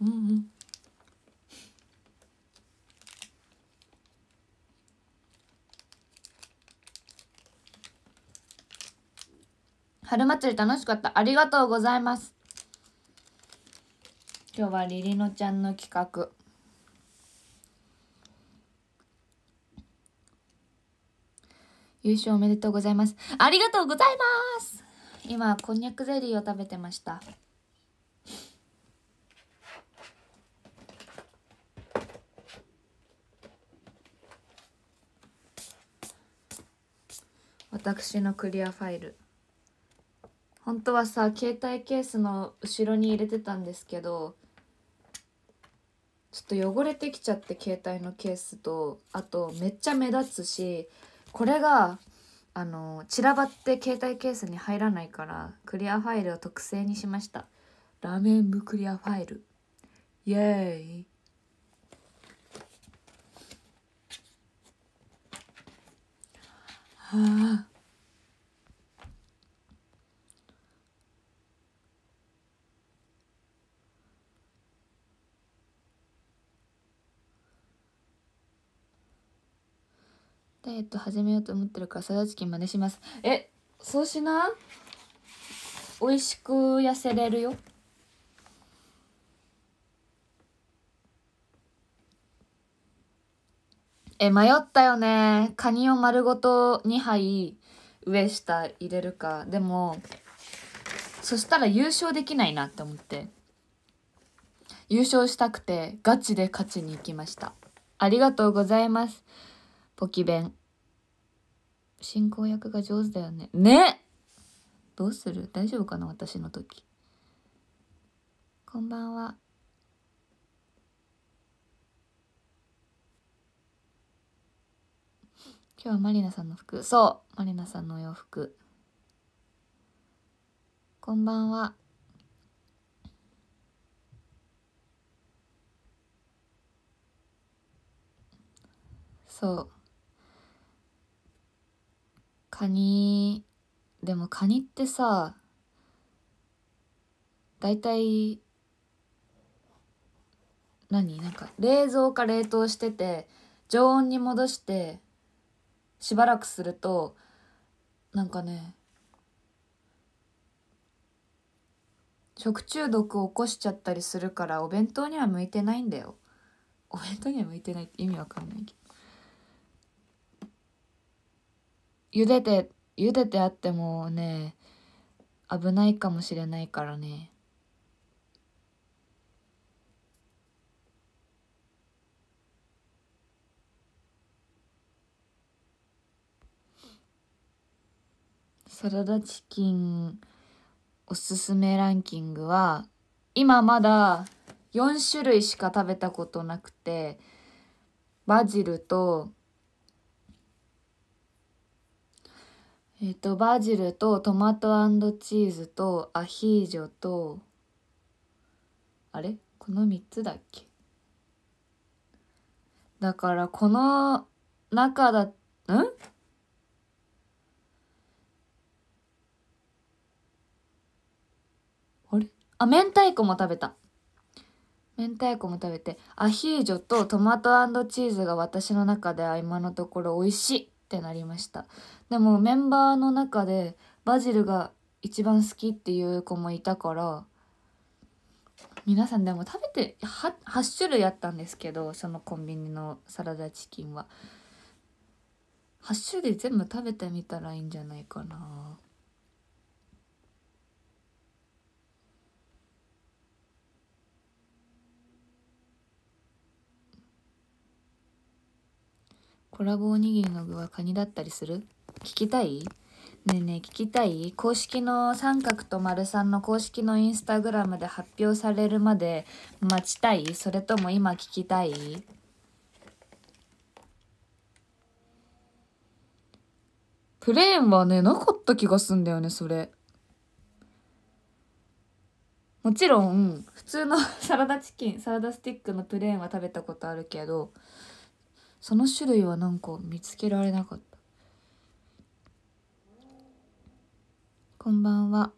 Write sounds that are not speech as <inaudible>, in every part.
うんうん春祭り楽しかったありがとうございます今日はリリノちゃんの企画優勝おめでとうございますありがとうございます今こんにゃくゼリーを食べてました私のクリアファイル本当はさ携帯ケースの後ろに入れてたんですけどちょっと汚れてきちゃって携帯のケースとあとめっちゃ目立つしこれがあの散らばって携帯ケースに入らないからクリアファイルを特製にしましたラーメン部クリアファイルイエーイはあダイエット始めようと思ってるからサラダチキン真似しますえそうしな美味しく痩せれるよえ迷ったよねカニを丸ごと2杯上下入れるかでもそしたら優勝できないなって思って優勝したくてガチで勝ちに行きましたありがとうございますポキ弁。進行役が上手だよね。ねどうする大丈夫かな私の時。こんばんは。今日はマリナさんの服。そう、マリナさんのお洋服。こんばんは。そう。カニでもカニってさ大体何なんか冷蔵か冷凍してて常温に戻してしばらくするとなんかね食中毒を起こしちゃったりするからお弁当には向いてないんだよお弁当には向いてないって意味わかんないけど茹でて茹でてあってもね危ないかもしれないからねサラダチキンおすすめランキングは今まだ4種類しか食べたことなくてバジルとえっ、ー、とバジルとトマトチーズとアヒージョとあれこの3つだっけだからこの中だんあれあ明太子も食べた明太子も食べてアヒージョとトマトチーズが私の中では今のところ美味しいってなりましたでもメンバーの中でバジルが一番好きっていう子もいたから皆さんでも食べて 8, 8種類あったんですけどそのコンビニのサラダチキンは8種類全部食べてみたらいいんじゃないかなコラボおにぎりの具はカニだったりする聞きたいねえねえ聞きたい公式の三角と丸さんの公式のインスタグラムで発表されるまで待ちたいそれとも今聞きたいプレーンはね、なかった気がすんだよね、それ。もちろん、普通のサラダチキン、サラダスティックのプレーンは食べたことあるけど、その種類はなんか見つけられなかった。こんばんは。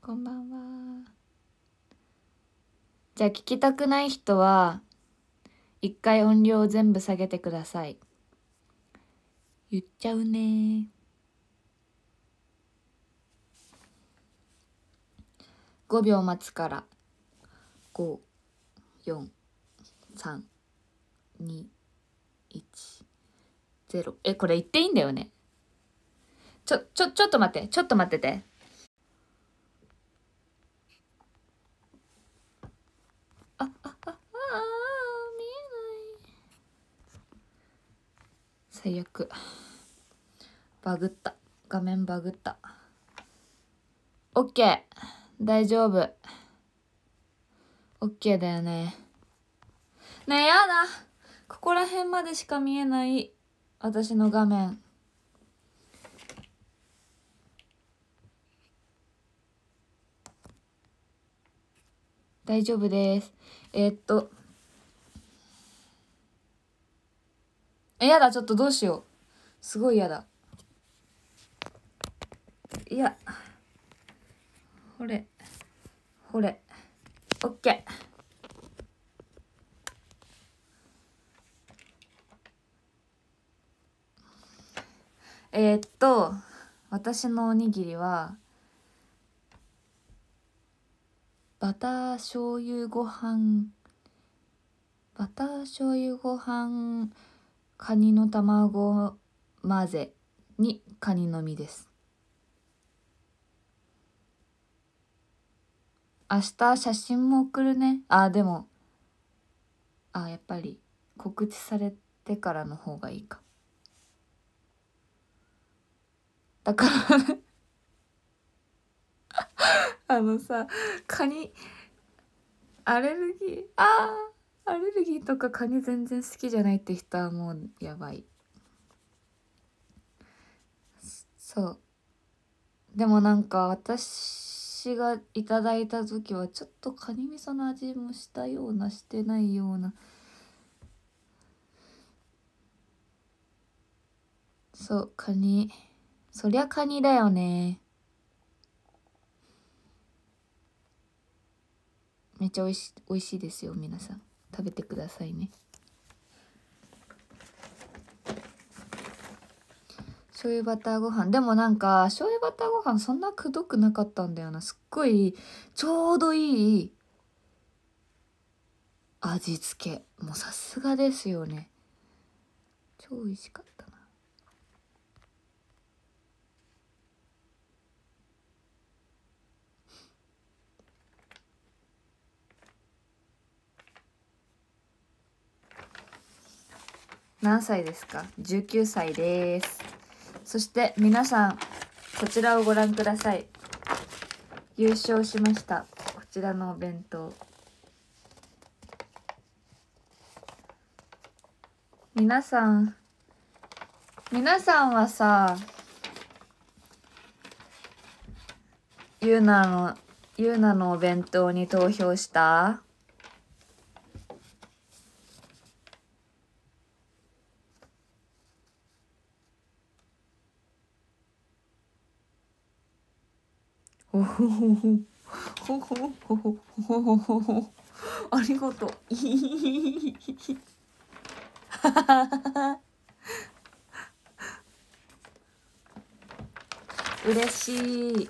こんばんは。じゃあ聞きたくない人は、一回音量を全部下げてください。言っちゃうね5秒待つから54321えこれ言っていいんだよねちょちょちょっと待ってちょっと待っててああああ見えない最悪バグった画面バグった OK 大丈夫。OK だよね。ねえ、やだここら辺までしか見えない、私の画面。大丈夫です。えー、っと。え、やだ、ちょっとどうしよう。すごいやだ。いや。これ。これ OK えー、っと私のおにぎりはバター醤油ご飯バター醤油ご飯カニの卵混ぜにカニの身です明日写真も送るねあでもあやっぱり告知されてからの方がいいかだからあのさカニアレルギーあーアレルギーとかカニ全然好きじゃないって人はもうやばいそうでもなんか私私がいただいた時はちょっとカニ味噌の味もしたようなしてないようなそうカニそりゃカニだよねめっちゃおいし美味しいですよ皆さん食べてくださいね醤油バターご飯でもなんか醤油バターご飯そんなくどくなかったんだよなすっごいちょうどいい味付けもうさすがですよね超美味しかったな何歳ですか19歳ですそして皆さんこちらをご覧ください優勝しましたこちらのお弁当皆さん皆さんはさゆうなのゆうなのお弁当に投票したおほほほほほほほほほほほありがとう。嬉しい。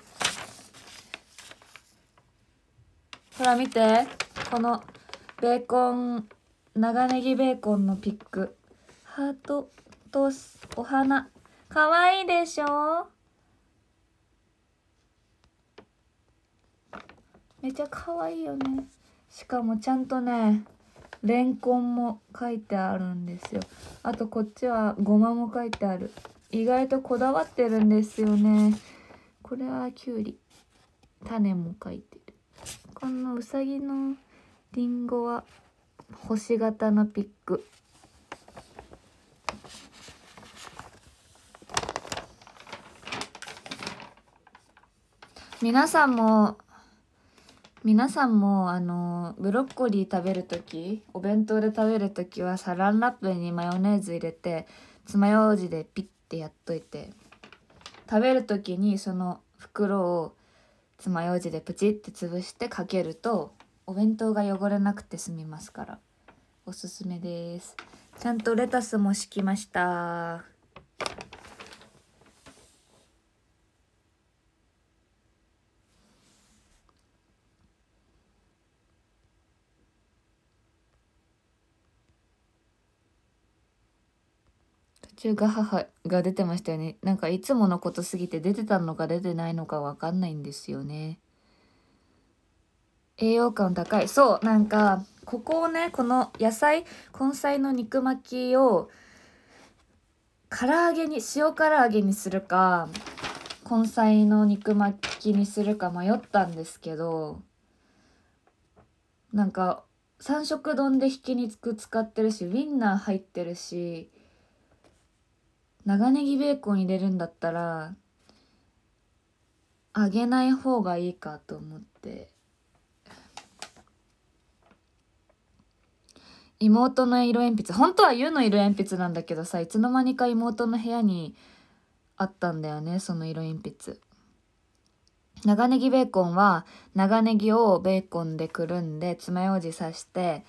ほら見て。このベーコン、長ネギベーコンのピック。ハートとお花。かわいいでしょめちゃ可愛いよねしかもちゃんとねレンコンも書いてあるんですよあとこっちはごまも書いてある意外とこだわってるんですよねこれはきゅうり種も書いてるこのうさぎのりんごは星型のピック皆さんも皆さんもあのブロッコリー食べる時お弁当で食べる時はサランラップにマヨネーズ入れて爪楊枝でピッてやっといて食べる時にその袋を爪楊枝でプチッて潰してかけるとお弁当が汚れなくて済みますからおすすめですちゃんとレタスも敷きました中華母が出てましたよねなんかいつものことすぎて出てたのか出てないのか分かんないんですよね栄養感高いそうなんかここをねこの野菜根菜の肉巻きを唐揚げに塩唐揚げにするか根菜の肉巻きにするか迷ったんですけどなんか三色丼でひき肉使ってるしウインナー入ってるし長ネギベーコン入れるんだったら揚げない方がいいかと思って妹の色鉛筆本当は優の色鉛筆なんだけどさいつの間にか妹の部屋にあったんだよねその色鉛筆長ネギベーコンは長ネギをベーコンでくるんで爪楊枝刺して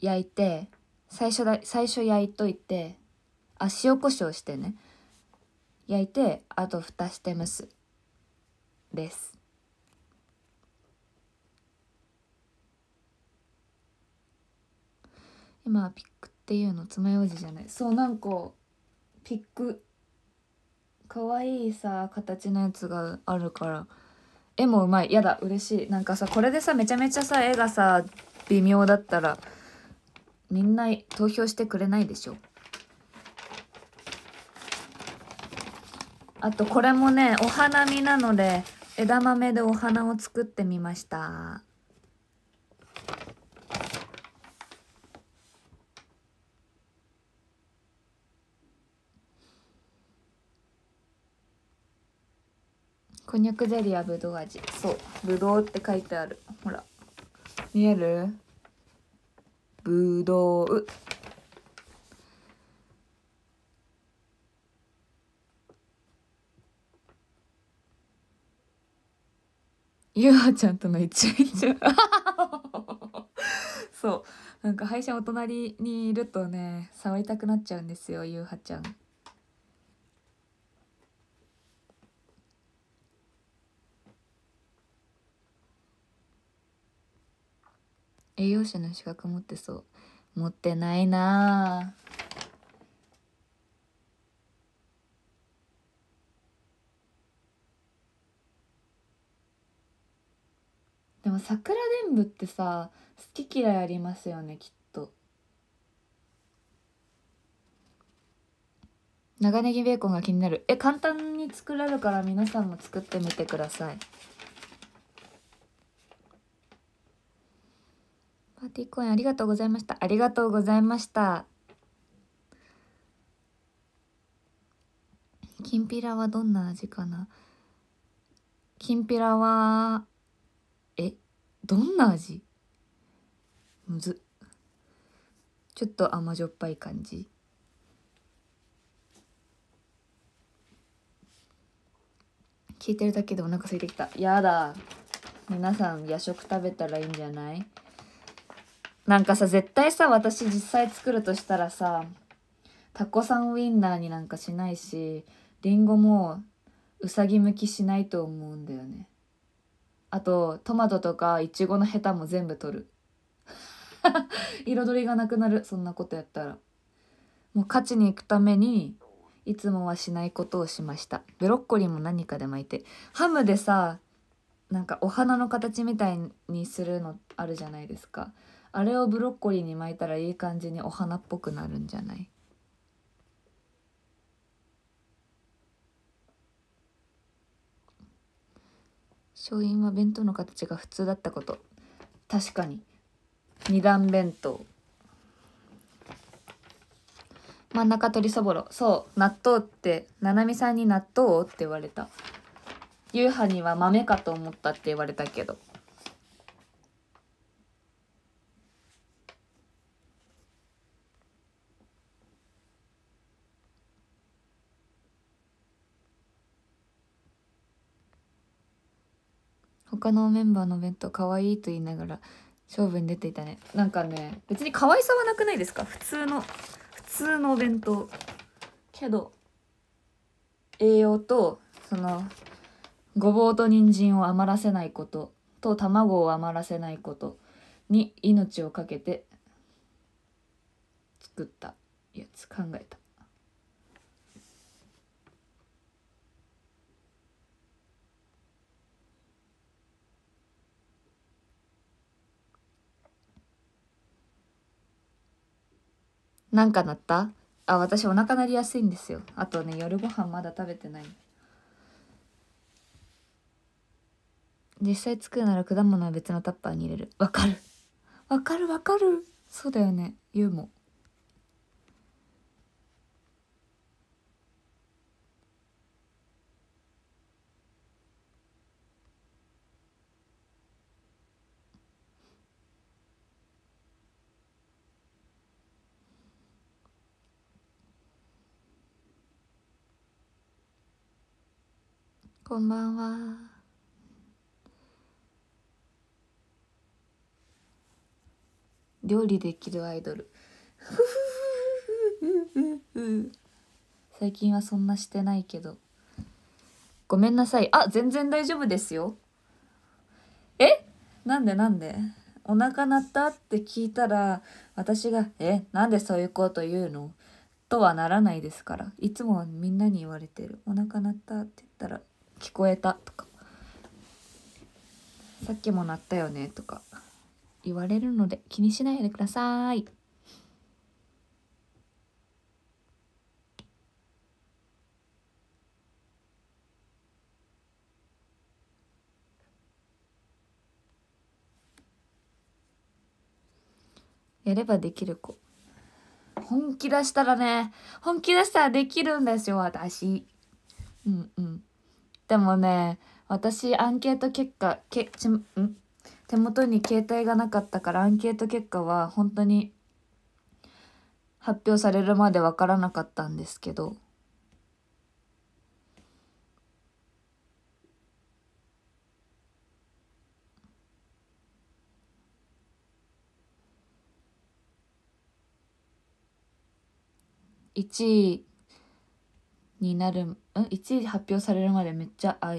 焼いて最初だ最初焼いといてあ塩コショウしてね焼いてあと蓋して蒸すです今ピックっていうの爪楊枝じゃないそうなんかピックかわいいさ形のやつがあるから絵もうまいやだ嬉しいなんかさこれでさめちゃめちゃさ絵がさ微妙だったらみんな投票してくれないでしょあとこれもねお花見なので枝豆でお花を作ってみましたこんにゃくゼリーはぶどう味そうぶどうって書いてあるほら見えるぶどうゆうはちゃんとの一日 <laughs> そうなんか歯医者お隣にいるとね触りたくなっちゃうんですよゆうはちゃん栄養士の資格持ってそう持ってないなでも桜伝ぶってさ好き嫌いありますよねきっと長ネギベーコンが気になるえ簡単に作れるから皆さんも作ってみてくださいパーティーありがとうございました。ありがとうございました。きんぴらはどんな味かなきんぴらは、え、どんな味むず。ちょっと甘じょっぱい感じ。聞いてるだけでお腹空いてきた。やだ。皆さん夜食食べたらいいんじゃないなんかさ絶対さ私実際作るとしたらさタコさんウインナーになんかしないしりんごもうさぎ向きしないと思うんだよねあとトマトとかいちごのヘタも全部取る <laughs> 彩りがなくなるそんなことやったらもう勝ちに行くためにいつもはしないことをしましたブロッコリーも何かで巻いてハムでさなんかお花の形みたいにするのあるじゃないですかあれをブロッコリーに巻いたらいい感じにお花っぽくなるんじゃない勝因は弁当の形が普通だったこと確かに二段弁当真ん中鶏そぼろそう納豆ってななみさんに納豆をって言われた夕飯には豆かと思ったって言われたけど他のメンバーの弁当可愛いと言いながら勝負に出ていたねなんかね別に可愛さはなくないですか普通の普通のお弁当けど栄養とそのごぼうと人参を余らせないことと卵を余らせないことに命を懸けて作ったやつ考えたなんかなったあ、私お腹鳴りやすいんですよ。あとね、夜ご飯まだ食べてない。実際作るなら果物は別のタッパーに入れる。わかる。わかるわかる。そうだよね。ユうも。こんばんは料理できるアイドル <laughs> 最近はそんなしてないけどごめんなさいあ全然大丈夫ですよえなんでなんでお腹鳴ったって聞いたら私が「えなんでそういうこと言うの?」とはならないですからいつもみんなに言われてる「お腹鳴った」って言ったら聞こえた」とか「さっきも鳴ったよね」とか言われるので気にしないでください。やればできる子。本気出したらね、本気出したらできるんですよ、私。うんうん。でもね私アンケート結果けちん手元に携帯がなかったからアンケート結果は本当に発表されるまで分からなかったんですけど1位になるん1位発表されるまでめっちゃあ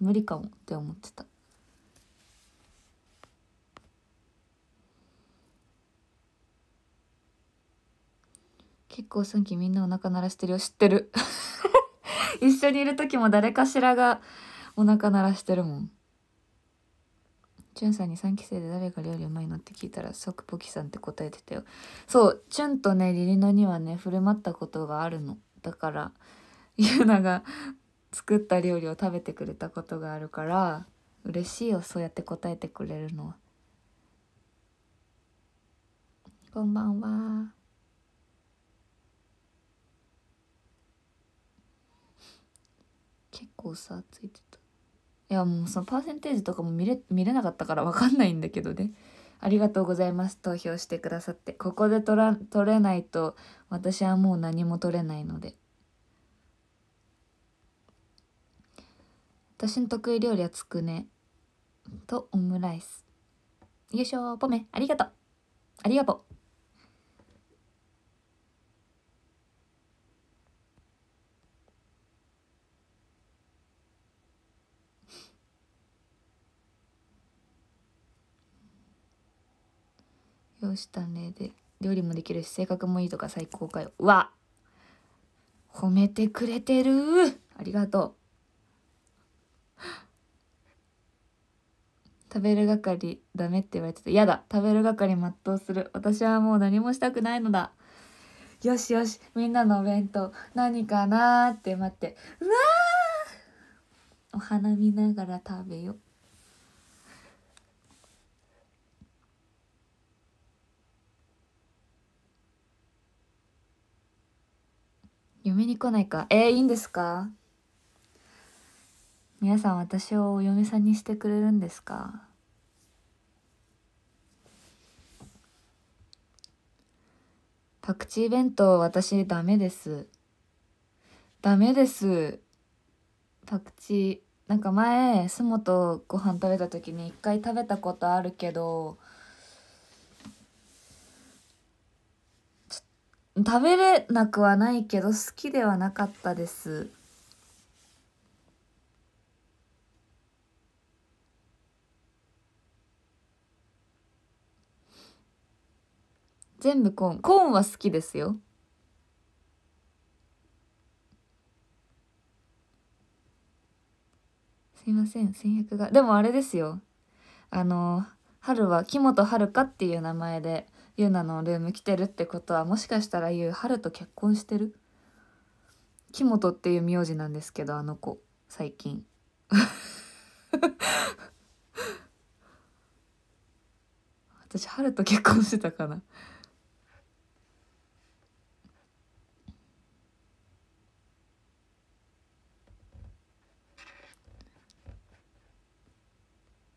無理かもって思ってた。結構さっきみんなお腹鳴らしてるよ知ってる <laughs> 一緒にいる時も誰かしらがお腹鳴らしてるもんチュンさんに3期生で誰が料理うまいのって聞いたら即ポキさんって答えてたよそうチュンとねリリノにはね振る舞ったことがあるのだからゆうなが作った料理を食べてくれたことがあるから嬉しいよそうやって答えてくれるのはこんばんは結構さついてたいやもうそのパーセンテージとかも見れ見れなかったから分かんないんだけどねありがとうございます投票してくださってここで取ら取れないと私はもう何も取れないので。私の得意料理はつくねとオムライスよいしょポメありがとうありがとうよしたねで料理もできるし性格もいいとか最高かようわ褒めてくれてるありがとう食べる係ダメって言われてて嫌だ食べる係全うする私はもう何もしたくないのだよしよしみんなのお弁当何かなーって待ってうわーお花見ながら食べよ嫁に来ないかえー、いいんですか皆さん私をお嫁さんにしてくれるんですかパクチー弁当、私ダメです。ダメです。パクチー。なんか前、スモとご飯食べた時に一回食べたことあるけど、食べれなくはないけど好きではなかったです。全部コーンコーンは好きですよすいません先約がでもあれですよあの春は木本遥っていう名前でゆうなのルーム来てるってことはもしかしたらゆう春と結婚してる木本っていう名字なんですけどあの子最近 <laughs> 私春と結婚してたかな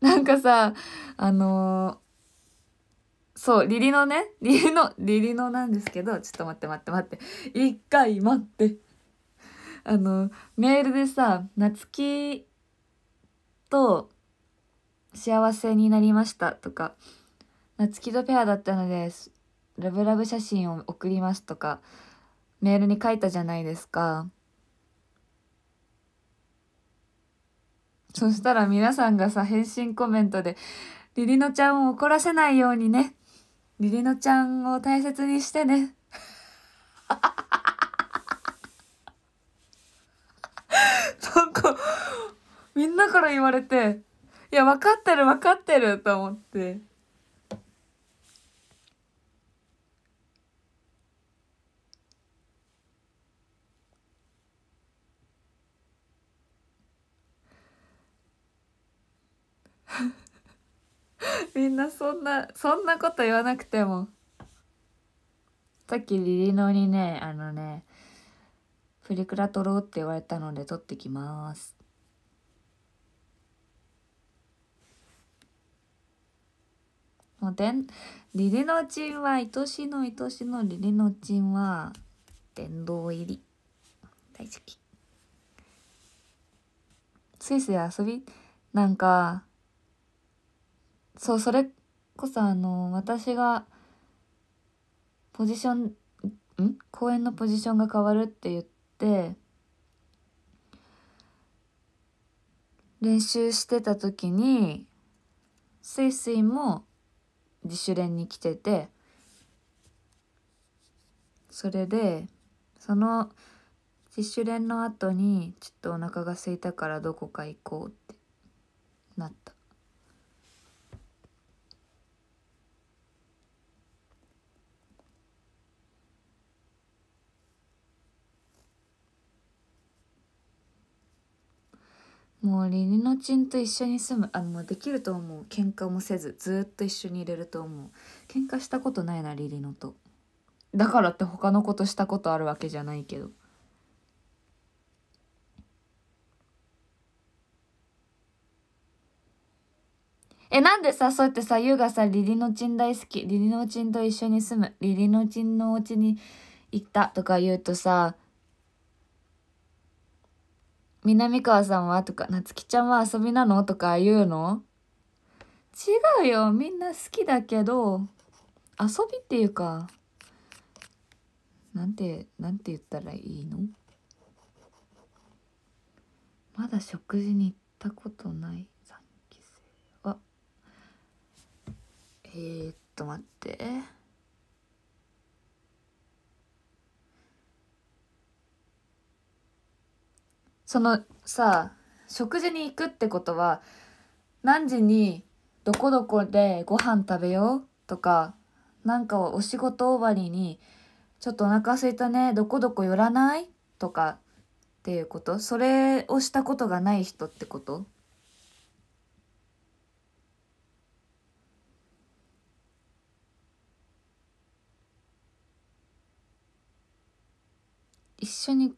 <laughs> なんかさ、あのー、そう、リリのね、<laughs> リリの、リリのなんですけど、ちょっと待って待って待って。一回待って。あの、メールでさ、夏希と幸せになりましたとか、夏希とペアだったので、ラブラブ写真を送りますとか、メールに書いたじゃないですか。そしたら皆さんがさ、返信コメントで、りりのちゃんを怒らせないようにね。りりのちゃんを大切にしてね。<laughs> なんか、みんなから言われて、いや、分かってる分かってると思って。<laughs> みんなそんなそんなこと言わなくてもさっきリリノにねあのねプリクラ撮ろうって言われたので撮ってきますもうでんリリノチンは愛しの愛しのリリノチンは殿堂入り大好きスイスで遊びなんかそうそれこそあの私がポジションん公演のポジションが変わるって言って練習してた時にスイスイも自主練に来ててそれでその自主練の後にちょっとお腹が空いたからどこか行こうっもうリリノチンと一緒に住むあもうできると思う喧嘩もせずずっと一緒にいれると思う喧嘩したことないなリリノとだからって他のことしたことあるわけじゃないけどえなんでさそうやってさ優がさリリノチン大好きリリノチンと一緒に住むリリノチンのお家に行ったとか言うとさ南川さんはとか、なつきちゃんは遊びなのとか言うの違うよ。みんな好きだけど、遊びっていうか、なんて、なんて言ったらいいのまだ食事に行ったことない3期生は。えー、っと待って。そのさ食事に行くってことは何時にどこどこでご飯食べようとかなんかお仕事終わりにちょっとお腹すいたねどこどこ寄らないとかっていうことそれをしたことがない人ってこと一緒に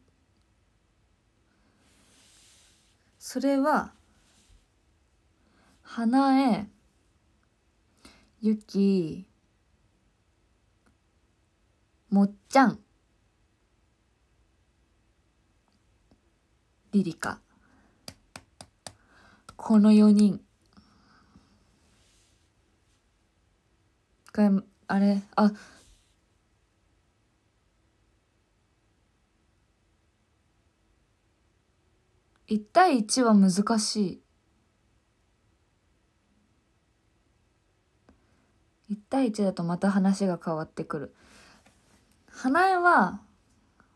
それは花枝ゆきもっちゃんリリカこの4人があれあ1対1は難しい1対1だとまた話が変わってくる花江は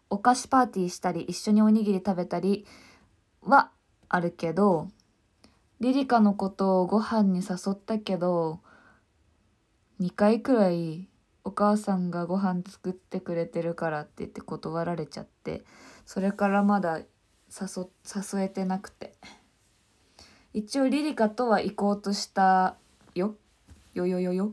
お菓子パーティーしたり一緒におにぎり食べたりはあるけどリリカのことをご飯に誘ったけど2回くらいお母さんがご飯作ってくれてるからって言って断られちゃってそれからまだ誘誘えてなくて一応リリカとは行こうとしたよよよよよ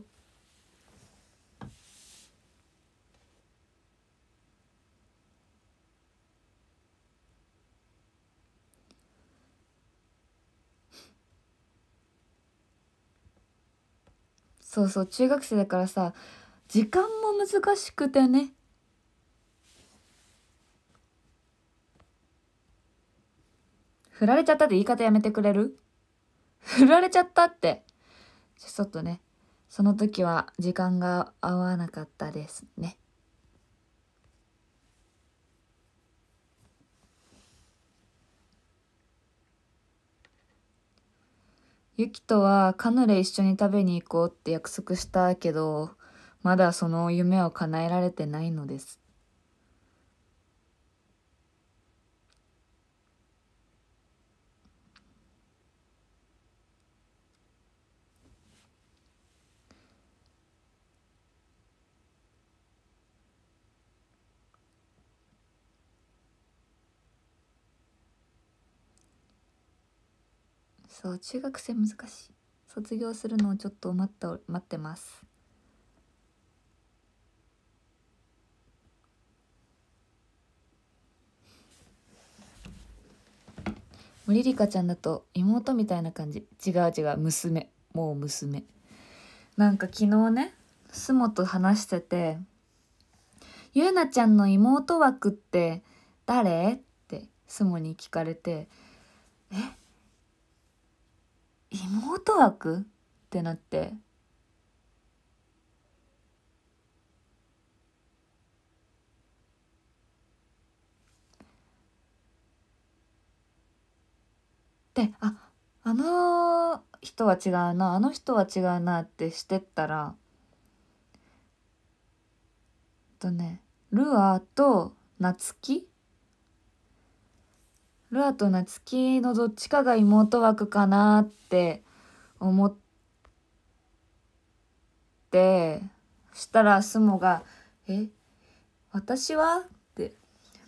そうそう中学生だからさ時間も難しくてね振られちゃったって言い方やめてくれる振られちゃったって。ちょっとね、その時は時間が合わなかったですね。ユキとはカヌレ一緒に食べに行こうって約束したけど、まだその夢を叶えられてないのです。そう中学生難しい卒業するのをちょっと待って待ってますもリリカちゃんだと妹みたいな感じ違う違う娘もう娘なんか昨日ねすもと話してて「ゆうなちゃんの妹枠って誰?」ってすもに聞かれて「え妹枠ってなってでああの人は違うなあの人は違うなってしてったらとねルアーと夏希ルアと夏希のどっちかが妹枠かなって思ってそしたらスモが「え私は?」って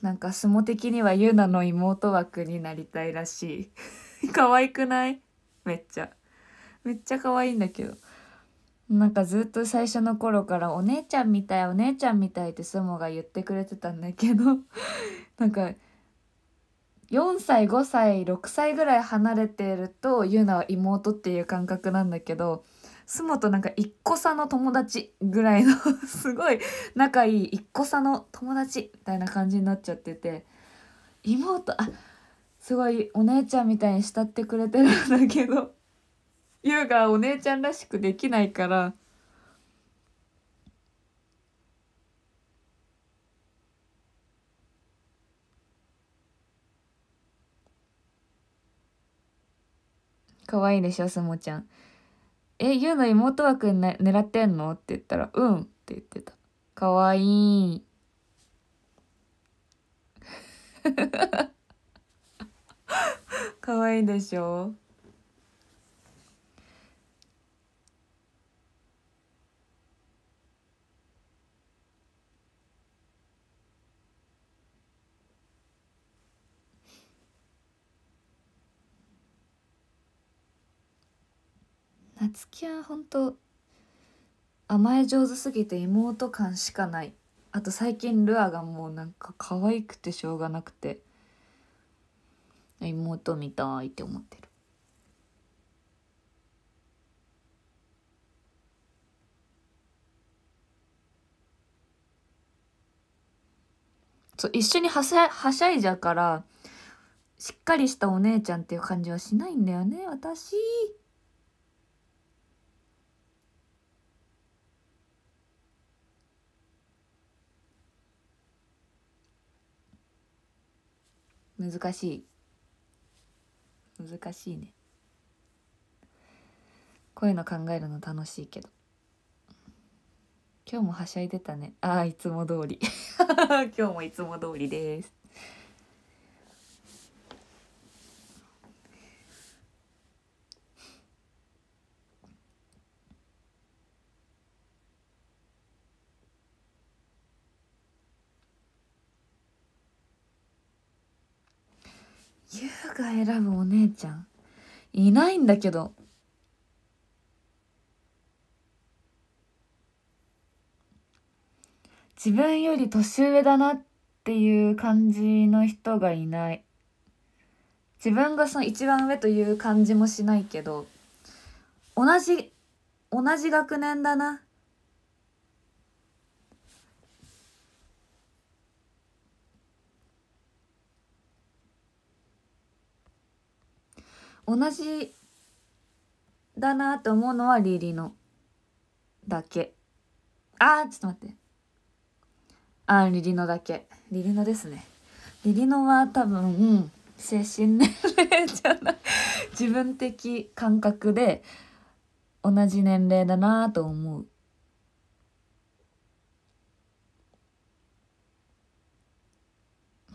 なんか相撲的にはユナの妹枠になりたいらしい <laughs> 可愛くないめっちゃめっちゃ可愛いんだけどなんかずっと最初の頃から「お姉ちゃんみたいお姉ちゃんみたい」ってスモが言ってくれてたんだけど <laughs> なんか4歳5歳6歳ぐらい離れてるとゆうなは妹っていう感覚なんだけどスモとなんか1個差の友達ぐらいの <laughs> すごい仲いい1個差の友達みたいな感じになっちゃってて妹あすごいお姉ちゃんみたいに慕ってくれてるんだけど優がお姉ちゃんらしくできないから可愛いでしょすもちゃん。え、ゆうの妹枠ね狙ってんのって言ったら、うんって言ってた。可愛い <laughs> 可愛いでしょあつきは本当甘え上手すぎて妹感しかないあと最近ルアがもうなんか可愛くてしょうがなくて妹見たいって思ってるそう一緒にはしゃはしゃいじゃからしっかりしたお姉ちゃんっていう感じはしないんだよね私。難しい難しいねこういうの考えるの楽しいけど今日もはしゃいでたねああいつも通り <laughs> 今日もいつも通りですが選ぶお姉ちゃんいないんだけど自分より年上だなっていう感じの人がいない自分がその一番上という感じもしないけど同じ同じ学年だな同じだなと思うのはリリのだけあーちょっと待ってあーリリのだけリリのですねリリのは多分、うん、精神年齢じゃない自分的感覚で同じ年齢だなと思う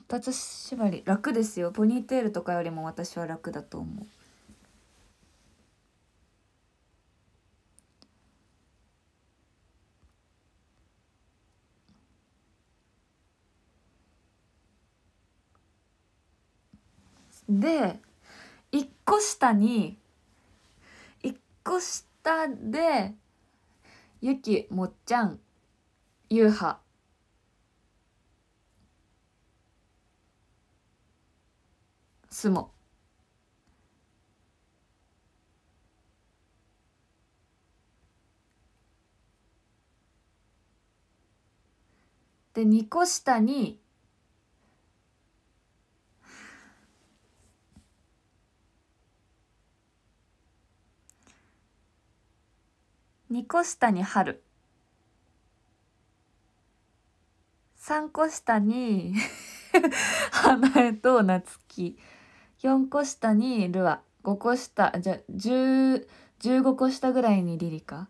一つ縛り楽ですよポニーテールとかよりも私は楽だと思うで1個下に1個下でゆきもっちゃんゆうはすもで2個下に2個下に春3個下に花 <laughs> 江と夏樹4個下にルア5個下じゃ15個下ぐらいにリリカ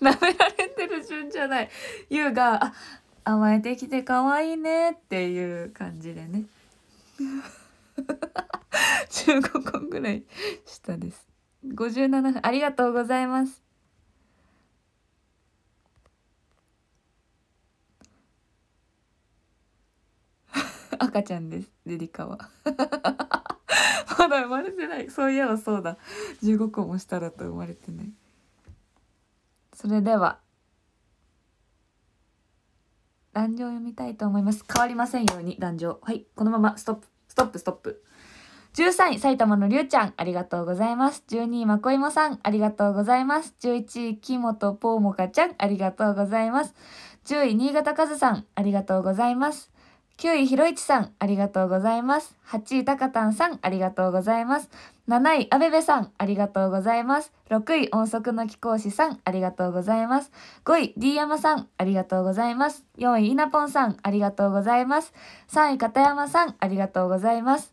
<laughs> 舐められてる順じゃない優があ甘えてきて可愛いねっていう感じでね15 <laughs> 個ぐらい下です57分ありがとうございます <laughs> 赤ちゃんです、デリカは。まだ生まれてない。そういえばそうだ。15個もしたらと生まれてない。それでは壇上を読みたいと思います変わりませんように壇上はいこのままストップストップストップ13位、埼玉のりゅうちゃん、ありがとうございます。12位、まこいもさん、ありがとうございます。11位、木本ぽうもかちゃん、ありがとうございます。10位、新潟かずさん、ありがとうございます。9位ひろいちさん、ありがとうございます。8位たかたんさん、ありがとうございます。7位あべべさん、ありがとうございます。6位音速の貴公子さん、ありがとうございます。5位 D 山さん、ありがとうございます。4位いなぽんさん、ありがとうございます。3位片山さん、ありがとうございます。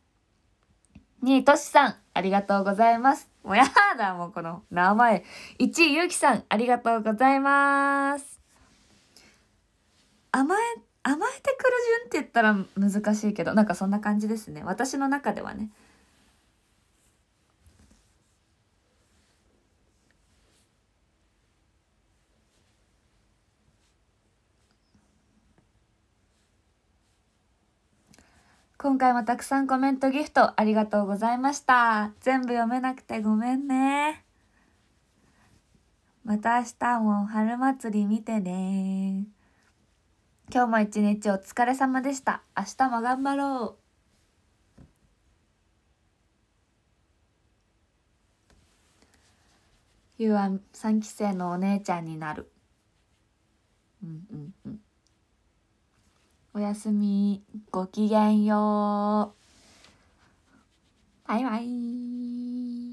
2位としさん、ありがとうございます。もうやだ、もうこの名前。1位ゆうきさん、ありがとうございます。甘え甘えてくる順って言ったら難しいけどなんかそんな感じですね私の中ではね。今回もたくさんコメントギフトありがとうございました。全部読めなくてごめんね。また明日も春祭り見てね今日も一日お疲れ様でした。明日も頑張ろう。ゆうは3期生のお姉ちゃんになる。うんうんうん。おやすみ。ごきげんよう。バイバイ。